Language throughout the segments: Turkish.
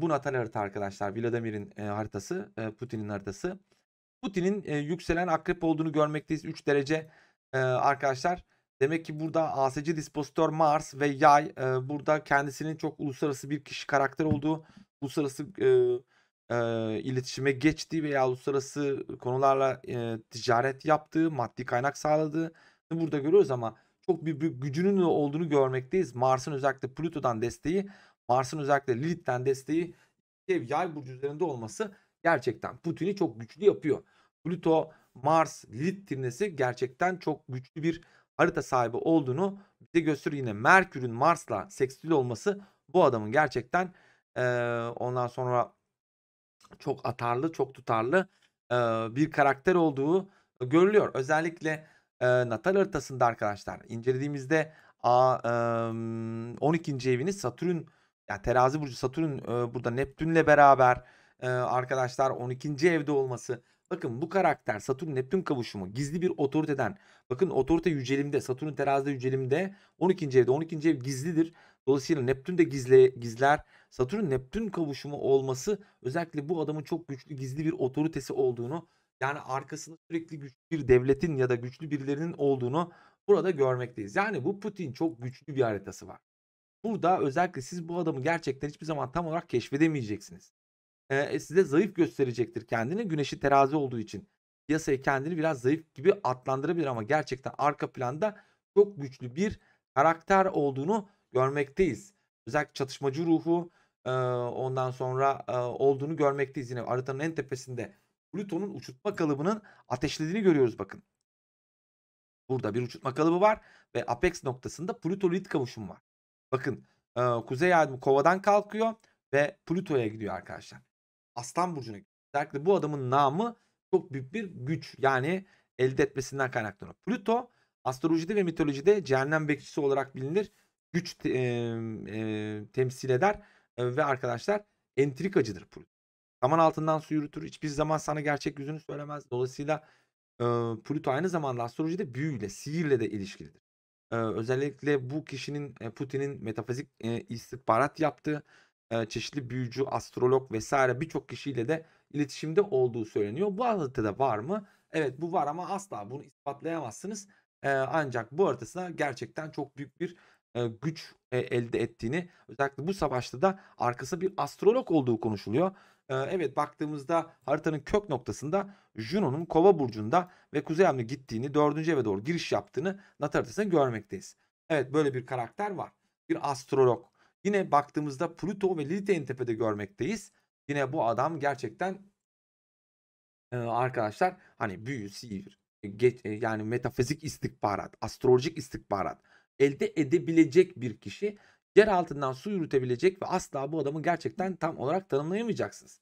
Bu natal harita arkadaşlar. Vladimir'in e, haritası, e, Putin'in haritası. Putin'in e, yükselen akrep olduğunu görmekteyiz. 3 derece e, arkadaşlar. Demek ki burada aseci dispozitör Mars ve Yay e, burada kendisinin çok uluslararası bir kişi karakter olduğu, uluslararası e, e, iletişime geçtiği veya uluslararası konularla e, ticaret yaptığı, maddi kaynak sağladığı burada görüyoruz ama çok büyük bir gücünün olduğunu görmekteyiz. Mars'ın özellikle Plüto'dan desteği Mars'ın özellikle Lilith'ten desteği ev yay burcu üzerinde olması gerçekten Putin'i çok güçlü yapıyor. Pluto, Mars, Lilith trinesi gerçekten çok güçlü bir harita sahibi olduğunu bize gösteriyor. Yine Merkür'ün Mars'la sekstil olması bu adamın gerçekten e, ondan sonra çok atarlı, çok tutarlı e, bir karakter olduğu görülüyor. Özellikle e, natal haritasında arkadaşlar incelediğimizde A, e, 12. evini Satürn ya terazi burcu Satürn e, burada Neptünle beraber e, arkadaşlar 12. evde olması. Bakın bu karakter Satürn Neptün kavuşumu gizli bir otoriteden. Bakın otorite yücelimde Satürn terazide yücelimde 12. evde 12. ev gizlidir. Dolayısıyla Neptün de gizle, gizler. Satürn Neptün kavuşumu olması özellikle bu adamın çok güçlü gizli bir otoritesi olduğunu yani arkasında sürekli güçlü bir devletin ya da güçlü birilerinin olduğunu burada görmekteyiz. Yani bu Putin çok güçlü bir haritası var. Burada özellikle siz bu adamı gerçekten hiçbir zaman tam olarak keşfedemeyeceksiniz. Ee, size zayıf gösterecektir kendini. Güneşi terazi olduğu için piyasaya kendini biraz zayıf gibi adlandırabilir ama gerçekten arka planda çok güçlü bir karakter olduğunu görmekteyiz. Özellikle çatışmacı ruhu e, ondan sonra e, olduğunu görmekteyiz. Yine haritanın en tepesinde Plüton'un uçurtma kalıbının ateşlediğini görüyoruz bakın. Burada bir uçurtma kalıbı var ve apex noktasında Pluto-Lit kavuşumu var. Bakın e, Kuzey Ay kovadan kalkıyor ve Plüto'ya gidiyor arkadaşlar. Aslan Burcu'na gidiyor. Özellikle bu adamın namı çok büyük bir güç yani elde etmesinden kaynaklanıyor. Plüto astrolojide ve mitolojide cehennem bekçisi olarak bilinir. Güç te, e, e, temsil eder e, ve arkadaşlar entrikacıdır Plüto. Zaman altından su yürütür. Hiçbir zaman sana gerçek yüzünü söylemez. Dolayısıyla e, Plüto aynı zamanda astrolojide büyüyle, sihirle de ilişkilidir özellikle bu kişinin Putin'in metafizik istihbarat yaptığı çeşitli büyücü, astrolog vesaire birçok kişiyle de iletişimde olduğu söyleniyor. Bu haritada var mı? Evet bu var ama asla bunu ispatlayamazsınız. ancak bu haritasına gerçekten çok büyük bir güç elde ettiğini özellikle bu savaşta da arkası bir astrolog olduğu konuşuluyor. Ee, evet baktığımızda haritanın kök noktasında Juno'nun kova burcunda ve kuzey hamle gittiğini dördüncü eve doğru giriş yaptığını Natal haritasında görmekteyiz. Evet böyle bir karakter var. Bir astrolog. Yine baktığımızda Pluto ve Lilith'i en tepede görmekteyiz. Yine bu adam gerçekten e, arkadaşlar hani büyü, sihir, e, geç, e, yani metafizik istikbarat, astrolojik istikbarat elde edebilecek bir kişi yer altından su yürütebilecek ve asla bu adamı gerçekten tam olarak tanımlayamayacaksınız.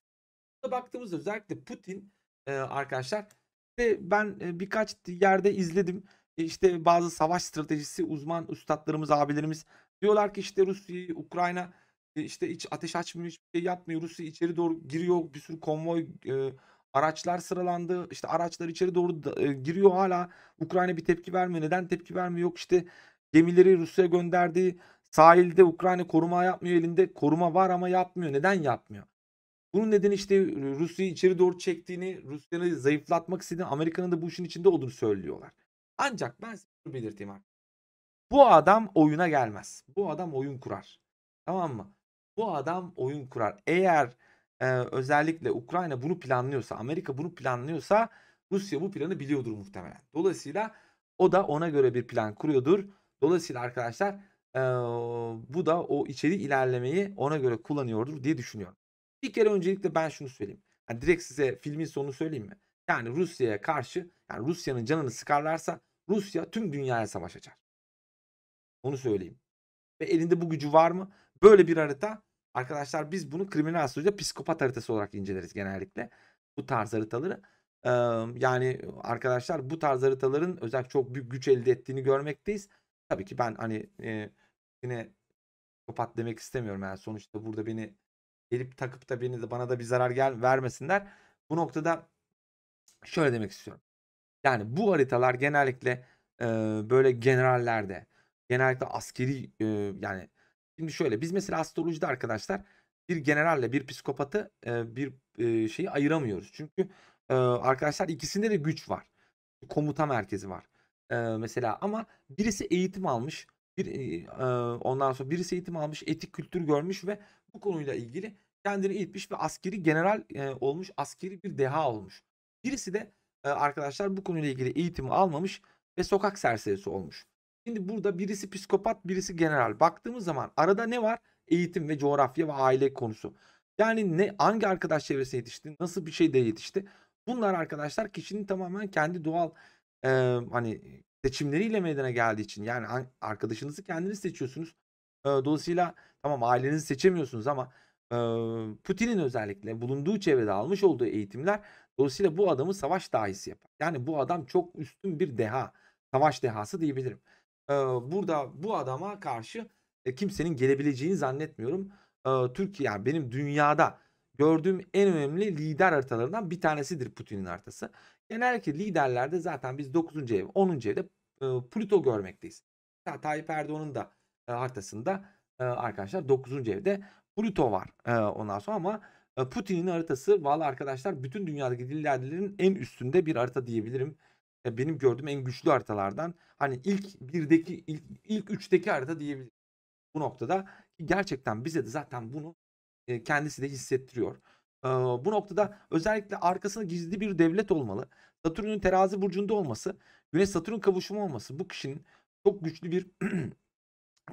Burada baktığımızda özellikle Putin arkadaşlar işte ben birkaç yerde izledim. E, işte bazı savaş stratejisi uzman üstadlarımız, abilerimiz diyorlar ki işte Rusya'yı, Ukrayna e, işte hiç ateş açmıyor, hiçbir şey yapmıyor. Rusya içeri doğru giriyor. Bir sürü konvoy e, araçlar sıralandı. işte araçlar içeri doğru da, e, giriyor hala. Ukrayna bir tepki vermiyor. Neden tepki vermiyor? Yok işte gemileri Rusya gönderdi. Sahilde Ukrayna koruma yapmıyor elinde. Koruma var ama yapmıyor. Neden yapmıyor? Bunun nedeni işte Rusya'yı içeri doğru çektiğini, Rusya'yı zayıflatmak istediğini, Amerika'nın da bu işin içinde olduğunu söylüyorlar. Ancak ben size belirteyim Bu adam oyuna gelmez. Bu adam oyun kurar. Tamam mı? Bu adam oyun kurar. Eğer e, özellikle Ukrayna bunu planlıyorsa, Amerika bunu planlıyorsa Rusya bu planı biliyordur muhtemelen. Dolayısıyla o da ona göre bir plan kuruyordur. Dolayısıyla arkadaşlar ee, bu da o içeri ilerlemeyi ona göre kullanıyordur diye düşünüyorum. Bir kere öncelikle ben şunu söyleyeyim. Yani direkt size filmin sonunu söyleyeyim mi? Yani Rusya'ya karşı yani Rusya'nın canını sıkarlarsa Rusya tüm dünyaya savaş açar. Onu söyleyeyim. Ve elinde bu gücü var mı? Böyle bir harita arkadaşlar biz bunu kriminal suçla psikopat haritası olarak inceleriz genellikle. Bu tarz haritaları. Ee, yani arkadaşlar bu tarz haritaların özellikle çok büyük güç elde ettiğini görmekteyiz. Tabii ki ben hani e, yine kopat demek istemiyorum yani sonuçta burada beni gelip takıp da beni de bana da bir zarar gel vermesinler. Bu noktada şöyle demek istiyorum. Yani bu haritalar genellikle e, böyle generallerde genellikle askeri e, yani şimdi şöyle biz mesela astrolojide arkadaşlar bir generalle bir psikopatı e, bir e, şeyi ayıramıyoruz. Çünkü e, arkadaşlar ikisinde de güç var. Komuta merkezi var. E, mesela ama birisi eğitim almış bir e, ondan sonra birisi eğitim almış, etik kültür görmüş ve bu konuyla ilgili kendini eğitmiş ve askeri general e, olmuş, askeri bir deha olmuş. Birisi de e, arkadaşlar bu konuyla ilgili eğitimi almamış ve sokak serserisi olmuş. Şimdi burada birisi psikopat, birisi general. Baktığımız zaman arada ne var? Eğitim ve coğrafya ve aile konusu. Yani ne hangi arkadaş çevresine yetişti, nasıl bir şeyde yetişti? Bunlar arkadaşlar kişinin tamamen kendi doğal e, hani seçimleriyle meydana geldiği için yani arkadaşınızı kendiniz seçiyorsunuz. dolayısıyla tamam ailenizi seçemiyorsunuz ama Putin'in özellikle bulunduğu çevrede almış olduğu eğitimler dolayısıyla bu adamı savaş dahisi yapar. Yani bu adam çok üstün bir deha, savaş dehası diyebilirim. burada bu adama karşı e, kimsenin gelebileceğini zannetmiyorum. Türkiye yani benim dünyada gördüğüm en önemli lider haritalarından bir tanesidir Putin'in haritası. Genellikle liderlerde zaten biz 9. ev, 10. evde e, Plüto görmekteyiz. Hatta Tayyip Erdoğan'ın da e, haritasında e, arkadaşlar 9. evde Pluto var e, ondan sonra ama e, Putin'in haritası valla arkadaşlar bütün dünyadaki liderlerin en üstünde bir harita diyebilirim. E, benim gördüğüm en güçlü haritalardan hani ilk birdeki ilk, ilk üçteki harita diyebilirim. Bu noktada gerçekten bize de zaten bunu e, kendisi de hissettiriyor bu noktada özellikle arkasında gizli bir devlet olmalı. Satürn'ün terazi burcunda olması, Güneş Satürn kavuşumu olması bu kişinin çok güçlü bir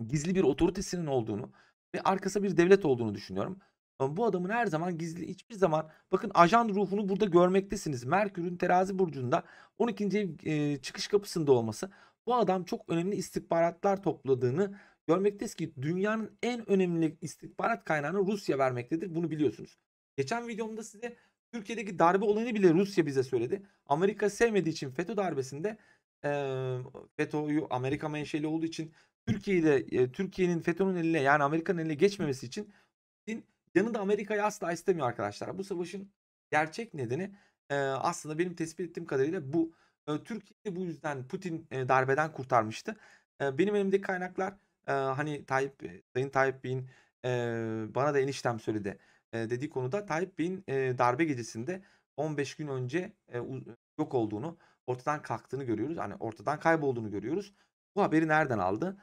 gizli bir otoritesinin olduğunu ve arkası bir devlet olduğunu düşünüyorum. Bu adamın her zaman gizli hiçbir zaman bakın ajan ruhunu burada görmektesiniz. Merkür'ün terazi burcunda 12. ev çıkış kapısında olması bu adam çok önemli istihbaratlar topladığını görmekteyiz ki dünyanın en önemli istihbarat kaynağını Rusya vermektedir. Bunu biliyorsunuz. Geçen videomda size Türkiye'deki darbe olayını bile Rusya bize söyledi. Amerika sevmediği için FETÖ darbesinde e, FETÖ'yü Amerika menşeli olduğu için Türkiye'de e, Türkiye'nin FETÖ'nün eline yani Amerika'nın eline geçmemesi için Putin yanında Amerika'yı asla istemiyor arkadaşlar. Bu savaşın gerçek nedeni e, aslında benim tespit ettiğim kadarıyla bu. E, Türkiye'yi bu yüzden Putin e, darbeden kurtarmıştı. E, benim elimdeki kaynaklar e, hani Tayyip, Sayın Tayyip Bey'in e, bana da eniştem söyledi dediği konuda Tayyip Bey'in darbe gecesinde 15 gün önce yok olduğunu, ortadan kalktığını görüyoruz. Hani ortadan kaybolduğunu görüyoruz. Bu haberi nereden aldı?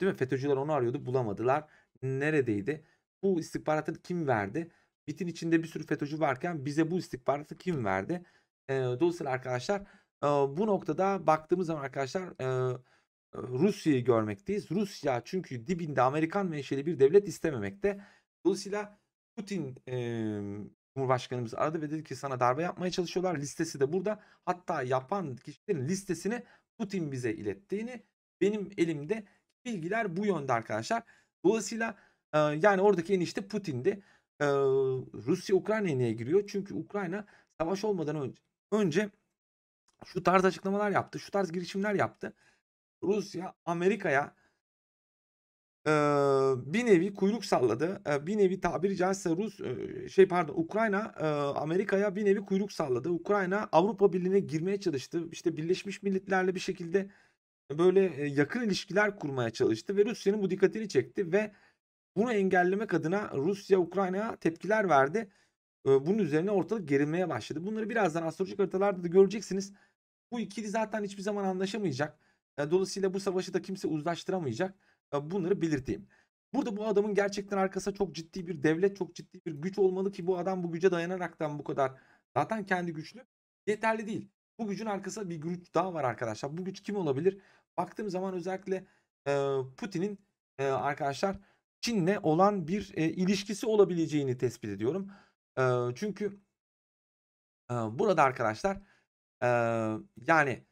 değil mi? FETÖ'cüler onu arıyordu, bulamadılar. Neredeydi? Bu istihbaratı kim verdi? bitin içinde bir sürü FETÖ'cü varken bize bu istihbaratı kim verdi? E, dolayısıyla arkadaşlar bu noktada baktığımız zaman arkadaşlar Rusya'yı görmekteyiz. Rusya çünkü dibinde Amerikan menşeli bir devlet istememekte. Dolayısıyla Putin e, Cumhurbaşkanımız aradı ve dedi ki sana darbe yapmaya çalışıyorlar. Listesi de burada. Hatta yapan kişilerin listesini Putin bize ilettiğini benim elimde bilgiler bu yönde arkadaşlar. Dolayısıyla e, yani oradaki enişte Putin'di. E, Rusya Ukrayna'ya niye giriyor? Çünkü Ukrayna savaş olmadan önce, önce şu tarz açıklamalar yaptı. Şu tarz girişimler yaptı. Rusya Amerika'ya e, bir nevi kuyruk salladı. E, bir nevi tabiri caizse Rus e, şey pardon Ukrayna e, Amerika'ya bir nevi kuyruk salladı. Ukrayna Avrupa Birliği'ne girmeye çalıştı. İşte Birleşmiş Milletler'le bir şekilde böyle yakın ilişkiler kurmaya çalıştı ve Rusya'nın bu dikkatini çekti ve bunu engellemek adına Rusya Ukrayna'ya tepkiler verdi. Bunun üzerine ortalık gerilmeye başladı. Bunları birazdan astrolojik haritalarda da göreceksiniz. Bu ikili zaten hiçbir zaman anlaşamayacak. Dolayısıyla bu savaşı da kimse uzlaştıramayacak. E, bunları belirteyim. Burada bu adamın gerçekten arkasında çok ciddi bir devlet, çok ciddi bir güç olmalı ki bu adam bu güce dayanaraktan bu kadar zaten kendi güçlü yeterli değil. Bu gücün arkasında bir güç daha var arkadaşlar. Bu güç kim olabilir? Baktığım zaman özellikle e, Putin'in e, arkadaşlar Çin'le olan bir e, ilişkisi olabileceğini tespit ediyorum. E, çünkü e, burada arkadaşlar e, yani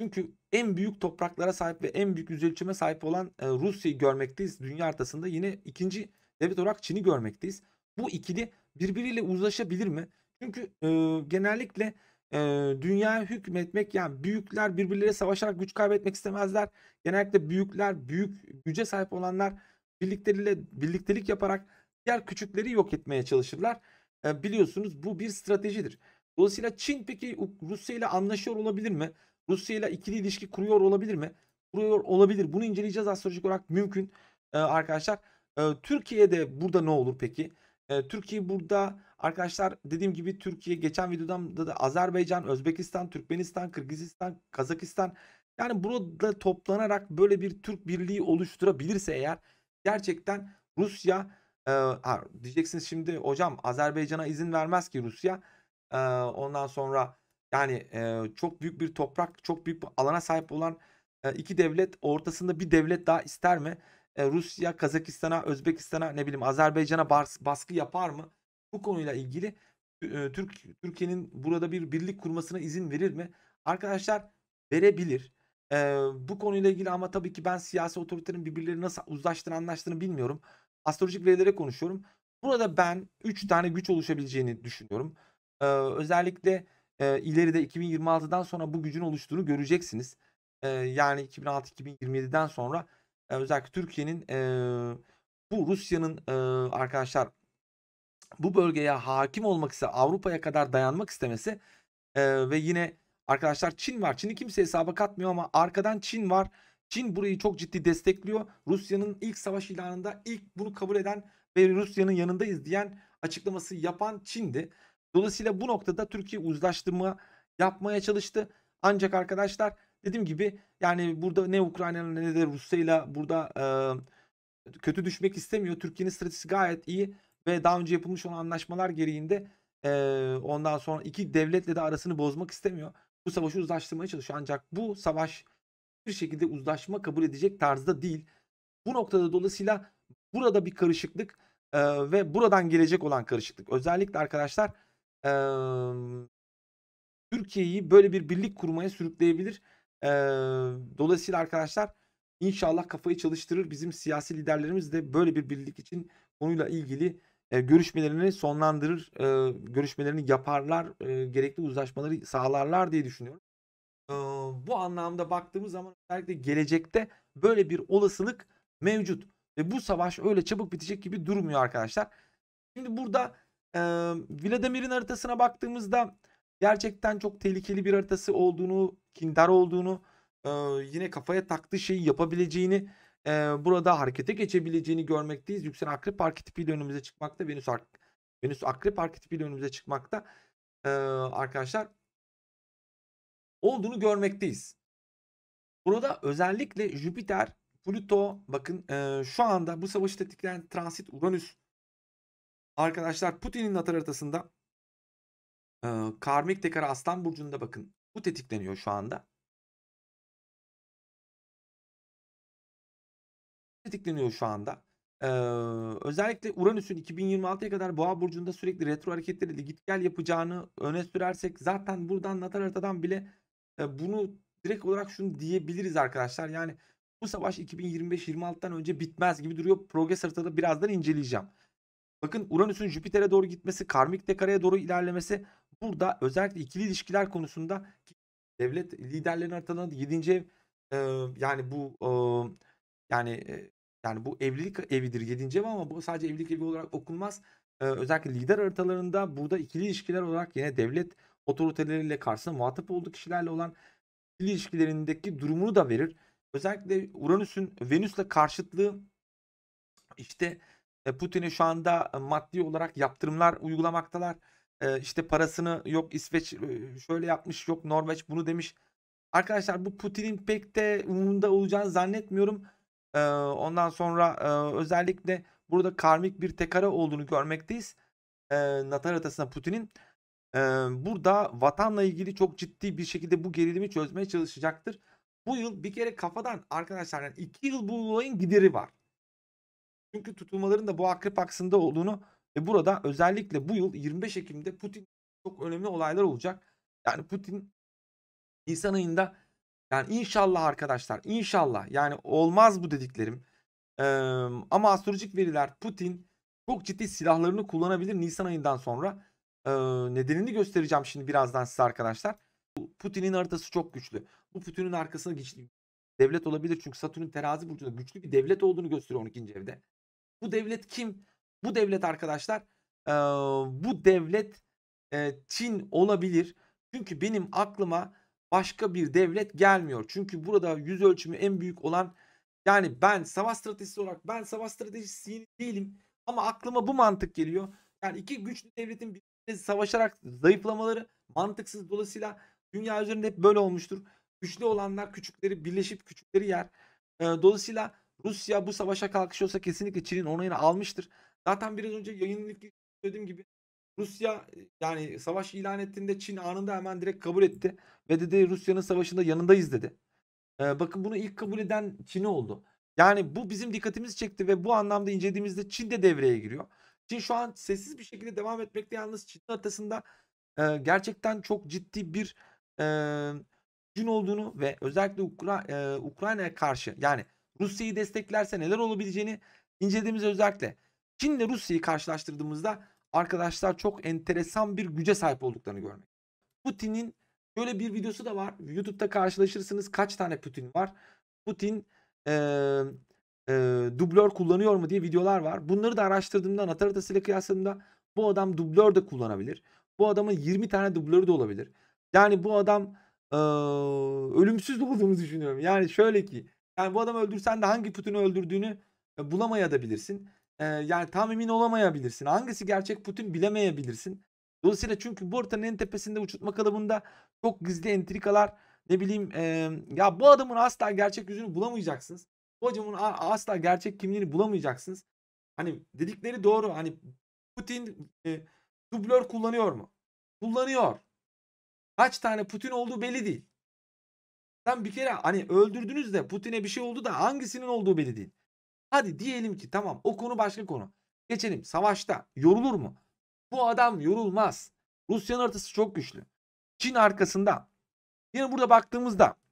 çünkü en büyük topraklara sahip ve en büyük yüzelçime sahip olan e, Rusya'yı görmekteyiz. Dünya haritasında yine ikinci devlet olarak Çin'i görmekteyiz. Bu ikili birbiriyle uzlaşabilir mi? Çünkü e, genellikle e, dünyaya hükmetmek yani büyükler birbirleriyle savaşarak güç kaybetmek istemezler. Genellikle büyükler, büyük güce sahip olanlar birlikleriyle birliktelik yaparak diğer küçükleri yok etmeye çalışırlar. E, biliyorsunuz bu bir stratejidir. Dolayısıyla Çin peki Rusya ile anlaşıyor olabilir mi? Rusya ile ikili ilişki kuruyor olabilir mi? Kuruyor olabilir. Bunu inceleyeceğiz astrolojik olarak mümkün ee, arkadaşlar. Ee, Türkiye'de burada ne olur peki? Ee, Türkiye burada arkadaşlar dediğim gibi Türkiye geçen videodan da, da Azerbaycan, Özbekistan, Türkmenistan, Kırgızistan, Kazakistan yani burada toplanarak böyle bir Türk birliği oluşturabilirse eğer gerçekten Rusya e, ha, diyeceksiniz şimdi hocam Azerbaycan'a izin vermez ki Rusya. E, ondan sonra yani e, çok büyük bir toprak, çok büyük bir alana sahip olan e, iki devlet ortasında bir devlet daha ister mi? E, Rusya, Kazakistan'a, Özbekistan'a, ne bileyim Azerbaycan'a bas, baskı yapar mı? Bu konuyla ilgili e, Türk Türkiye'nin burada bir birlik kurmasına izin verir mi? Arkadaşlar verebilir. E, bu konuyla ilgili ama tabii ki ben siyasi otoritelerin birbirleri nasıl uzlaştığını anlaştığını bilmiyorum. Astrolojik verilere konuşuyorum. Burada ben 3 tane güç oluşabileceğini düşünüyorum. Ee, özellikle e, ileride 2026'dan sonra bu gücün oluştuğunu göreceksiniz. E, yani 2006-2027'den sonra e, özellikle Türkiye'nin e, bu Rusya'nın e, arkadaşlar bu bölgeye hakim olmak ise Avrupa'ya kadar dayanmak istemesi e, ve yine arkadaşlar Çin var. Çin'i kimse hesaba katmıyor ama arkadan Çin var. Çin burayı çok ciddi destekliyor. Rusya'nın ilk savaş ilanında ilk bunu kabul eden ve Rusya'nın yanındayız diyen açıklaması yapan Çin'di. Dolayısıyla bu noktada Türkiye uzlaştırma yapmaya çalıştı. Ancak arkadaşlar dediğim gibi yani burada ne Ukrayna'nın ne de Rusya'yla burada e, kötü düşmek istemiyor. Türkiye'nin stratejisi gayet iyi ve daha önce yapılmış olan anlaşmalar gereğinde e, ondan sonra iki devletle de arasını bozmak istemiyor. Bu savaşı uzlaştırmaya çalışıyor. Ancak bu savaş bir şekilde uzlaşma kabul edecek tarzda değil. Bu noktada dolayısıyla burada bir karışıklık e, ve buradan gelecek olan karışıklık. Özellikle arkadaşlar e, Türkiye'yi böyle bir birlik kurmaya sürükleyebilir. E, dolayısıyla arkadaşlar inşallah kafayı çalıştırır. Bizim siyasi liderlerimiz de böyle bir birlik için konuyla ilgili e, görüşmelerini sonlandırır, e, görüşmelerini yaparlar, e, gerekli uzlaşmaları sağlarlar diye düşünüyorum. E, bu anlamda baktığımız zaman özellikle gelecekte böyle bir olasılık mevcut. Ve bu savaş öyle çabuk bitecek gibi durmuyor arkadaşlar. Şimdi burada e, Vladimir'in haritasına baktığımızda gerçekten çok tehlikeli bir haritası olduğunu, kindar olduğunu, e, yine kafaya taktığı şeyi yapabileceğini, e, burada harekete geçebileceğini görmekteyiz. Yükselen akrep arketipiyle önümüze çıkmakta. Venüs, ak Venüs akrep arketipiyle önümüze çıkmakta. E, arkadaşlar olduğunu görmekteyiz. Burada özellikle Jüpiter, Plüto bakın e, şu anda bu savaşı tetikleyen transit Uranüs Arkadaşlar Putin'in natal haritasında e, karmik tekrar aslan burcunda bakın. Bu tetikleniyor şu anda. Tetikleniyor şu anda. Ee, özellikle Uranüs'ün 2026'ya kadar Boğa burcunda sürekli retro hareketleriyle git gel yapacağını öne sürersek zaten buradan natal haritadan bile e, bunu direkt olarak şunu diyebiliriz arkadaşlar. Yani bu savaş 2025-26'dan önce bitmez gibi duruyor. Progress haritada birazdan inceleyeceğim. Bakın Uranüs'ün Jüpiter'e doğru gitmesi, karmik dekareye doğru ilerlemesi burada özellikle ikili ilişkiler konusunda devlet liderlerinin arasında 7. ev e, yani bu e, yani e, yani bu evlilik evidir 7. ev ama bu sadece evlilik evi olarak okunmaz. E, özellikle lider haritalarında burada ikili ilişkiler olarak yine devlet otoriteleriyle karşısında muhatap olduğu kişilerle olan ikili ilişkilerindeki durumunu da verir. Özellikle Uranüs'ün Venüs'le karşıtlığı işte e, Putin'i şu anda e, maddi olarak yaptırımlar uygulamaktalar. E, işte parasını yok İsveç şöyle yapmış yok Norveç bunu demiş. Arkadaşlar bu Putin'in pek de umurunda olacağını zannetmiyorum. Ondan sonra özellikle burada karmik bir tekara olduğunu görmekteyiz. Natar atasına Putin'in. Burada vatanla ilgili çok ciddi bir şekilde bu gerilimi çözmeye çalışacaktır. Bu yıl bir kere kafadan arkadaşlar yani 2 yıl bu olayın gideri var. Çünkü tutulmaların da bu akrep aksında olduğunu ve burada özellikle bu yıl 25 Ekim'de Putin çok önemli olaylar olacak. Yani Putin Nisan ayında yani inşallah arkadaşlar inşallah yani olmaz bu dediklerim. Ee, ama astrolojik veriler Putin çok ciddi silahlarını kullanabilir Nisan ayından sonra. Ee, nedenini göstereceğim şimdi birazdan size arkadaşlar. Putin'in haritası çok güçlü. Bu Putin'in arkasında güçlü devlet olabilir. Çünkü Satürn terazi burcunda güçlü bir devlet olduğunu gösteriyor 12. evde. Bu devlet kim? Bu devlet arkadaşlar e, bu devlet e, Çin olabilir. Çünkü benim aklıma başka bir devlet gelmiyor. Çünkü burada yüz ölçümü en büyük olan yani ben savaş stratejisi olarak ben savaş stratejisi değilim ama aklıma bu mantık geliyor. Yani iki güçlü devletin birbirine savaşarak zayıflamaları mantıksız. Dolayısıyla dünya üzerinde hep böyle olmuştur. Güçlü olanlar küçükleri birleşip küçükleri yer. Dolayısıyla Rusya bu savaşa kalkışıyorsa kesinlikle Çin'in onayını almıştır. Zaten biraz önce yayının söylediğim gibi Rusya e, yani savaş ilan ettiğinde Çin anında hemen direkt kabul etti. Ve dedi Rusya'nın savaşında yanındayız dedi. Ee, bakın bunu ilk kabul eden Çin oldu. Yani bu bizim dikkatimizi çekti ve bu anlamda incelediğimizde Çin de devreye giriyor. Çin şu an sessiz bir şekilde devam etmekte yalnız Çin'in atasında e, gerçekten çok ciddi bir e, gün olduğunu ve özellikle Ukra e, Ukrayna'ya karşı yani Rusya'yı desteklerse neler olabileceğini incelediğimiz özellikle Çin'le Rusya'yı karşılaştırdığımızda arkadaşlar çok enteresan bir güce sahip olduklarını görmek. Putin'in böyle bir videosu da var. YouTube'da karşılaşırsınız kaç tane Putin var. Putin e, e, dublör kullanıyor mu diye videolar var. Bunları da araştırdığımda NATO haritasıyla kıyasladığımda bu adam dublör de kullanabilir. Bu adamın 20 tane dublörü de olabilir. Yani bu adam e, ölümsüz olduğumuzu düşünüyorum. Yani şöyle ki yani bu adamı öldürsen de hangi Putin'i öldürdüğünü e, bulamayabilirsin. E, yani tam emin olamayabilirsin. Hangisi gerçek Putin bilemeyebilirsin. Dolayısıyla çünkü bu haritanın en tepesinde uçurtma kalıbında çok gizli entrikalar ne bileyim e, ya bu adamın asla gerçek yüzünü bulamayacaksınız. Bu adamın asla gerçek kimliğini bulamayacaksınız. Hani dedikleri doğru. Hani Putin e, dublör kullanıyor mu? Kullanıyor. Kaç tane Putin olduğu belli değil. Sen bir kere hani öldürdünüz de Putin'e bir şey oldu da hangisinin olduğu belli değil. Hadi diyelim ki tamam o konu başka konu. Geçelim savaşta yorulur mu? Bu adam yorulmaz. Rusya'nın haritası çok güçlü. Çin arkasında. Yani burada baktığımızda